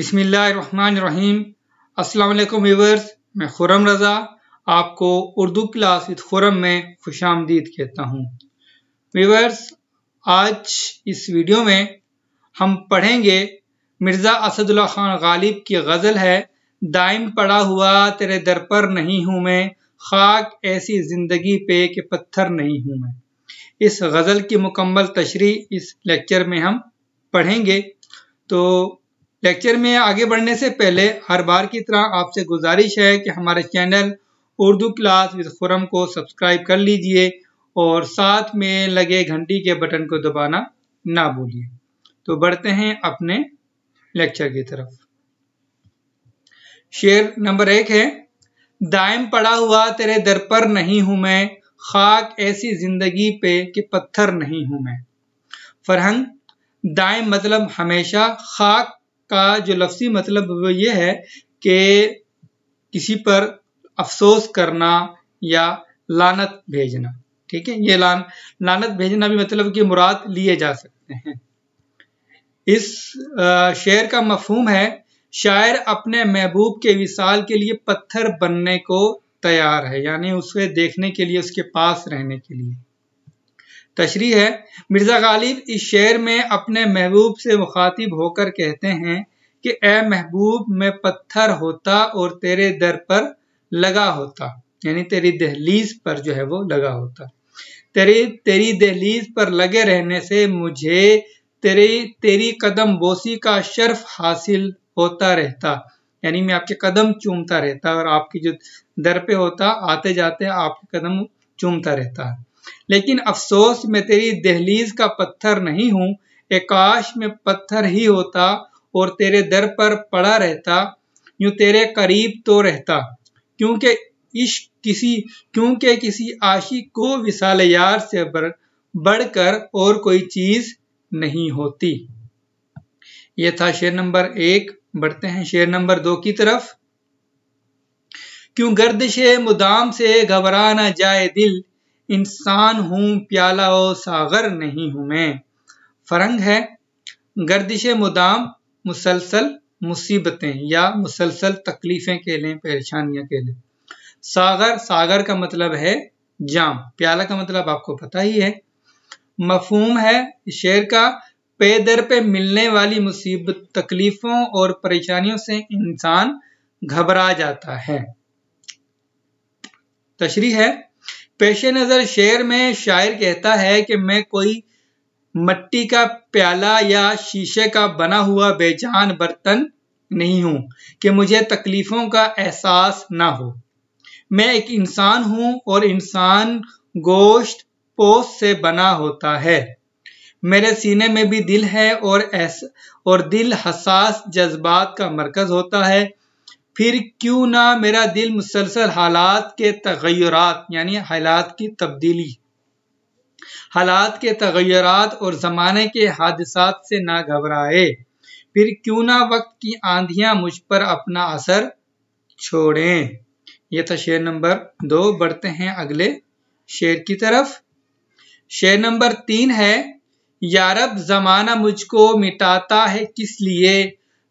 बिसमीम अस्सलाम व्यूवर्स मैं खुरम रज़ा आपको उर्दू क्लास विद खुरम में खुश आमदीद कहता हूँ व्यूवर्स आज इस वीडियो में हम पढ़ेंगे मिर्ज़ा असदुल्ला खान गालिब की गज़ल है दाइम पड़ा हुआ तेरे दर पर नहीं हूँ मैं खाक ऐसी ज़िंदगी पे कि पत्थर नहीं हूँ मैं इस गज़ल की मुकम्मल तशरी इस लेक्चर में हम पढ़ेंगे तो लेक्चर में आगे बढ़ने से पहले हर बार की तरह आपसे गुजारिश है कि हमारे channel Urdu class with Khurram को सब्सक्राइब कर लीजिए और साथ में लगे घंटी के बटन को दबाना ना भूलिए तो बढ़ते हैं अपने लेक्चर की तरफ शेर नंबर एक है दायम पड़ा हुआ तेरे दर पर नहीं हूं मैं खाक ऐसी जिंदगी पे कि पत्थर नहीं हूं मैं फरहंग दायम मतलब हमेशा खाक का जो लफ्सी मतलब वो ये है कि किसी पर अफसोस करना या लानत भेजना ठीक है ये लान लानत भेजना भी मतलब कि मुराद लिए जा सकते हैं इस शेर का मफहम है शायर अपने महबूब के विसाल के लिए पत्थर बनने को तैयार है यानी उसे देखने के लिए उसके पास रहने के लिए तशरी है मिर्ज़ा गालिब इस शेर में अपने महबूब से मुखातिब होकर कहते हैं कि ए महबूब मैं पत्थर होता और तेरे दर पर लगा होता यानी तेरी दहलीज पर जो है वो लगा होता तेरी तेरी दहलीज पर लगे रहने से मुझे तेरे तेरी कदम बोसी का शर्फ हासिल होता रहता यानी मैं आपके कदम चूमता रहता और आपकी जो दर पे होता आते जाते आपके कदम चूमता रहता है लेकिन अफसोस मैं तेरी दहलीज का पत्थर नहीं हूँ एकाश में पत्थर ही होता और तेरे दर पर पड़ा रहता यूं तेरे करीब तो रहता क्योंकि इश्क किसी क्योंकि किसी आशिक को विशाल यार से बढ़ बढ़कर और कोई चीज नहीं होती यह था शेर नंबर एक बढ़ते हैं शेर नंबर दो की तरफ क्यों गर्दिश मुदाम से घबरा ना जाए दिल इंसान हूँ प्याला ओ सागर नहीं हूँ मैं फरंग है गर्दिश मुदाम मुसलसल मुसीबतें या मुसलसल तकलीफ़ें कह लें परेशानियाँ कह लें सागर सागर का मतलब है जाम प्याला का मतलब आपको पता ही है मफहूम है शेर का पेदर पे मिलने वाली मुसीबत तकलीफ़ों और परेशानियों से इंसान घबरा जाता है तशरी है पेश नज़र शेर में शायर कहता है कि मैं कोई मट्टी का प्याला या शीशे का बना हुआ बेजान बर्तन नहीं हूँ कि मुझे तकलीफ़ों का एहसास ना हो मैं एक इंसान हूँ और इंसान गोश्त पोस से बना होता है मेरे सीने में भी दिल है और ऐसा और दिल हसास जज्बात का मरकज़ होता है फिर क्यों ना मेरा दिल मुसलसल हालात के तगैरत यानी हालात की तब्दीली हालात के तगैरत और ज़माने के हादसा से ना घबराए फिर क्यों ना वक्त की आंधियां मुझ पर अपना असर छोड़ें यह था शेर नंबर दो बढ़ते हैं अगले शेर की तरफ शेर नंबर तीन है यारब ज़माना मुझको मिटाता है किस लिए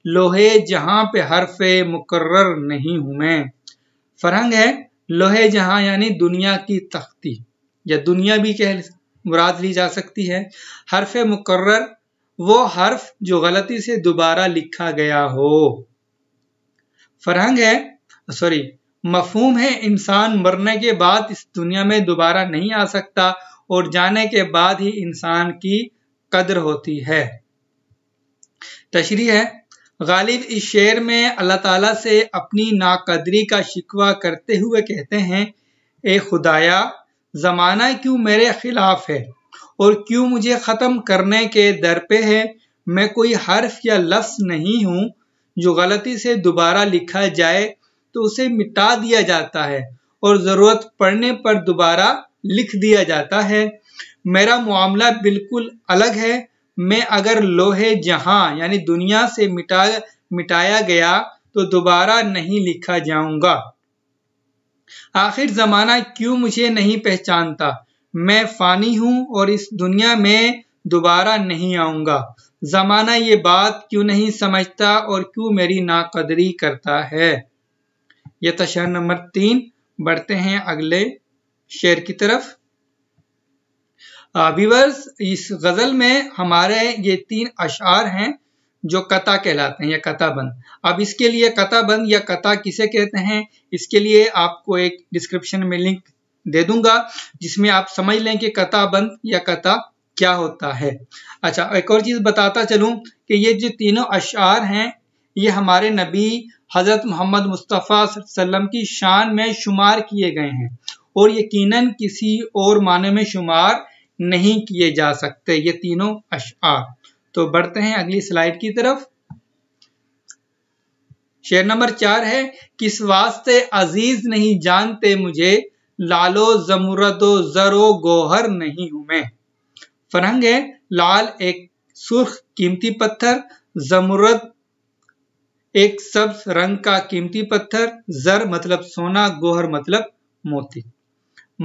लोहे जहां पे हरफ मुकर्र नहीं हूं मैं फरहंग है लोहे जहां यानी दुनिया की तख्ती या दुनिया भी कह मुराद ली जा सकती है हरफ मुकर्र वो हर्फ जो गलती से दोबारा लिखा गया हो फरहंग है सॉरी मफहूम है इंसान मरने के बाद इस दुनिया में दोबारा नहीं आ सकता और जाने के बाद ही इंसान की कदर होती है तशरी है गालिब इस शेर में अल्लाह ताला से अपनी नाकदरी का शिकवा करते हुए कहते हैं ए खुदाया ज़माना क्यों मेरे ख़िलाफ़ है और क्यों मुझे ख़त्म करने के दर पे है मैं कोई हर्फ या लफ्स नहीं हूँ जो गलती से दोबारा लिखा जाए तो उसे मिटा दिया जाता है और ज़रूरत पड़ने पर दोबारा लिख दिया जाता है मेरा मामला बिल्कुल अलग है में अगर लोहे जहां यानी दुनिया से मिटा मिटाया गया तो दोबारा नहीं लिखा जाऊंगा आखिर जमाना क्यों मुझे नहीं पहचानता मैं फानी हूं और इस दुनिया में दोबारा नहीं आऊंगा जमाना ये बात क्यों नहीं समझता और क्यों मेरी नाकदरी करता है यह तशहर नंबर तीन बढ़ते हैं अगले शेर की तरफ व्यूवर्स uh, इस गज़ल में हमारे ये तीन अशार हैं जो कता कहलाते हैं या बंद अब इसके लिए बंद या कता किसे कहते हैं इसके लिए आपको एक डिस्क्रिप्शन में लिंक दे दूंगा जिसमें आप समझ लें कि बंद या कता क्या होता है अच्छा एक और चीज़ बताता चलूँ कि ये जो तीनों अशार हैं ये हमारे नबी हज़रत मोहम्मद मुस्तफ़ा सल्लम की शान में शुमार किए गए हैं और यकीनन किसी और माने में शुमार नहीं किए जा सकते ये तीनों अशार तो बढ़ते हैं अगली स्लाइड की तरफ शेर नंबर चार है किस वास्ते अजीज नहीं जानते मुझे लालो जमुरदो जरो गोहर नहीं हूं मैं फरहंग है लाल एक सुर्ख कीमती पत्थर जमुरद एक सब्ज रंग का कीमती पत्थर जर मतलब सोना गोहर मतलब मोती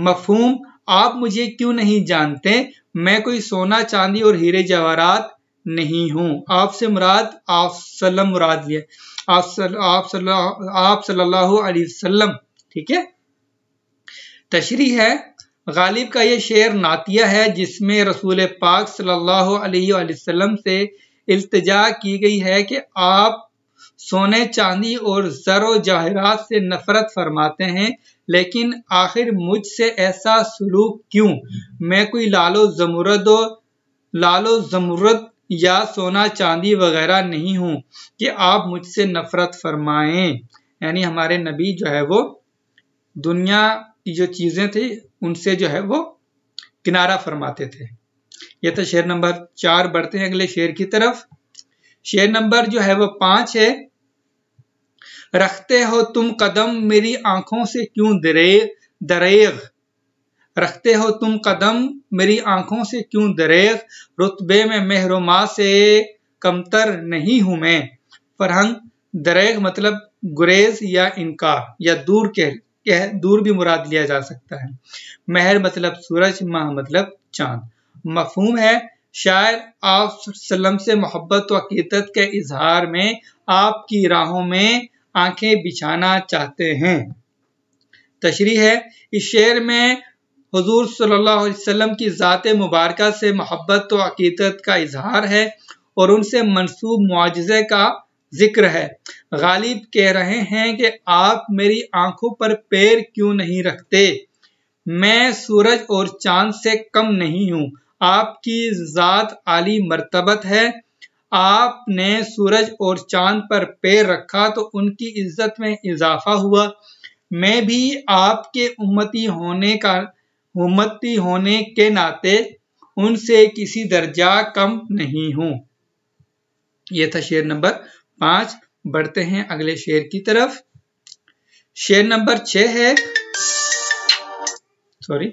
मफहूम आप मुझे क्यों नहीं जानते मैं कोई सोना चांदी और हीरे जवाहरात नहीं हूँ आपसे मुराद आप सल्लम मुराद लिए आप सल्लल्लाहु अलैहि वसल्लम ठीक है तशरी है गालिब का यह शेर नातिया है जिसमें रसूल पाक सल्लल्लाहु अलैहि वसल्लम से इल्तजा की गई है कि आप सोने चांदी और जरो जाहिरात से नफरत फरमाते हैं लेकिन आखिर मुझसे ऐसा सलूक क्यों मैं कोई लालो जमूरद लालो जमूरद या सोना चांदी वगैरह नहीं हूँ कि आप मुझसे नफरत फरमाएं यानी हमारे नबी जो है वो दुनिया की जो चीज़ें थी उनसे जो है वो किनारा फरमाते थे ये तो शेर नंबर चार बढ़ते हैं अगले शेर की तरफ शेर नंबर जो है वो पांच है रखते हो तुम कदम मेरी आंखों से क्यों दरे दरेग रखते हो तुम कदम मेरी आंखों से क्यों दरेग रुतबे में मेहरुमा से कमतर नहीं हूं मैं फरहंग दरेग मतलब गुरेज या इनकार या दूर कह कह दूर भी मुराद लिया जा सकता है महर मतलब सूरज माह मतलब चांद मफहूम है शायर आप से मोहब्बत व अकीदत के इजहार में आपकी राहों में आंखें बिछाना चाहते हैं तशरी है इस शेर में हजूर सल्लाम की ज़ात मुबारक से मोहब्बत व अकीदत का इजहार है और उनसे मनसूब मुआजे का जिक्र है गालिब कह रहे हैं कि आप मेरी आंखों पर पैर क्यों नहीं रखते मैं सूरज और चांद से कम नहीं हूँ आपकी ज़ात आली मरतबत है आपने सूरज और चांद पर पैर रखा तो उनकी इज्जत में इजाफा हुआ मैं भी आपके उम्मती होने का उम्मती होने के नाते उनसे किसी दर्जा कम नहीं हूं यह था शेर नंबर पांच बढ़ते हैं अगले शेर की तरफ शेर नंबर छ है सॉरी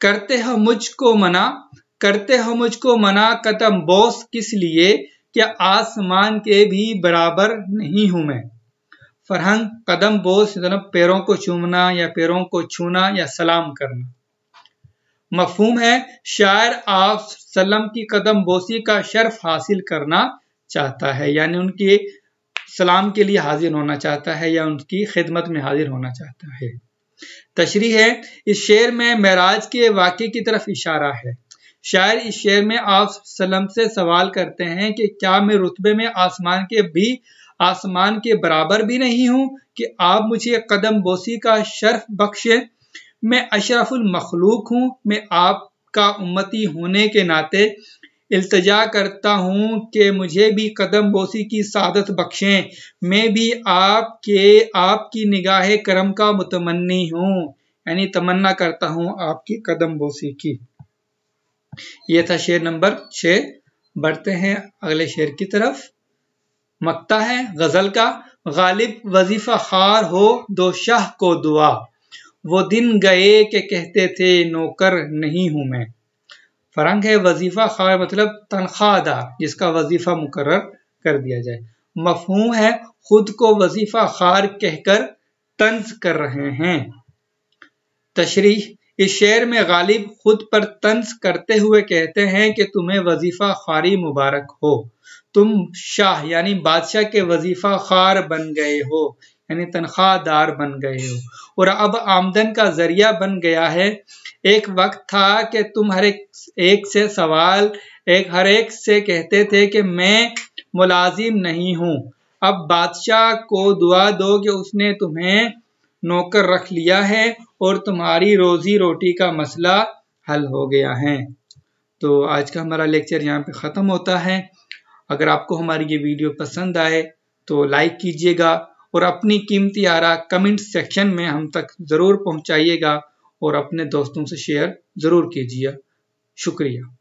करते हो मुझको मना करते हो मुझको मना कतम बोस किस लिए क्या आसमान के भी बराबर नहीं हूं मैं फरहंग कदम बोस मतलब पैरों को चूमना या पैरों को छूना या सलाम करना मफहूम है शायर आप सलम की कदम बोसी का शर्फ हासिल करना चाहता है यानी उनके सलाम के लिए हाजिर होना चाहता है या उनकी खिदमत में हाजिर होना चाहता है तशरी है इस शेर में महराज के वाक्य की तरफ इशारा है शायर इस शेर में आप सलम से सवाल करते हैं कि क्या मैं रुतबे में आसमान के भी आसमान के बराबर भी नहीं हूँ कि आप मुझे कदम बोसी का शर्फ बख्शे मैं अशरफुल मखलूक हूँ मैं आपका उम्मती होने के नाते इल्तजा करता हूँ कि मुझे भी कदम बोसी की सादत बख्शें मैं भी आपके आपकी निगाह करम का मुतमनी हूँ यानी तमन्ना करता हूँ आपकी कदम बोसी की यह था शेर नंबर छ बढ़ते हैं अगले शेर की तरफ मकता है गजल का गालिब वजीफा खार हो दो शाह को दुआ वो दिन गए के कहते थे नौकर नहीं हूं मैं फरंग है वजीफा खार मतलब तनख्वाहदार जिसका वजीफा मुकर कर दिया जाए मफहूम है खुद को वजीफा खार कहकर तंज कर रहे हैं तशरी इस शेर में गालिब खुद पर तंज करते हुए कहते हैं कि तुम्हें वजीफा खारी मुबारक हो तुम शाह यानी बादशाह के वजीफा खार बन गए हो यानी दार बन गए हो और अब आमदन का जरिया बन गया है एक वक्त था कि तुम हर एक, एक से सवाल एक हर एक से कहते थे कि मैं मुलाजिम नहीं हूँ अब बादशाह को दुआ दो कि उसने तुम्हें नौकर रख लिया है और तुम्हारी रोजी रोटी का मसला हल हो गया है तो आज का हमारा लेक्चर यहाँ पे ख़त्म होता है अगर आपको हमारी ये वीडियो पसंद आए तो लाइक कीजिएगा और अपनी कीमती आरा कमेंट सेक्शन में हम तक ज़रूर पहुँचाइएगा और अपने दोस्तों से शेयर ज़रूर कीजिए शुक्रिया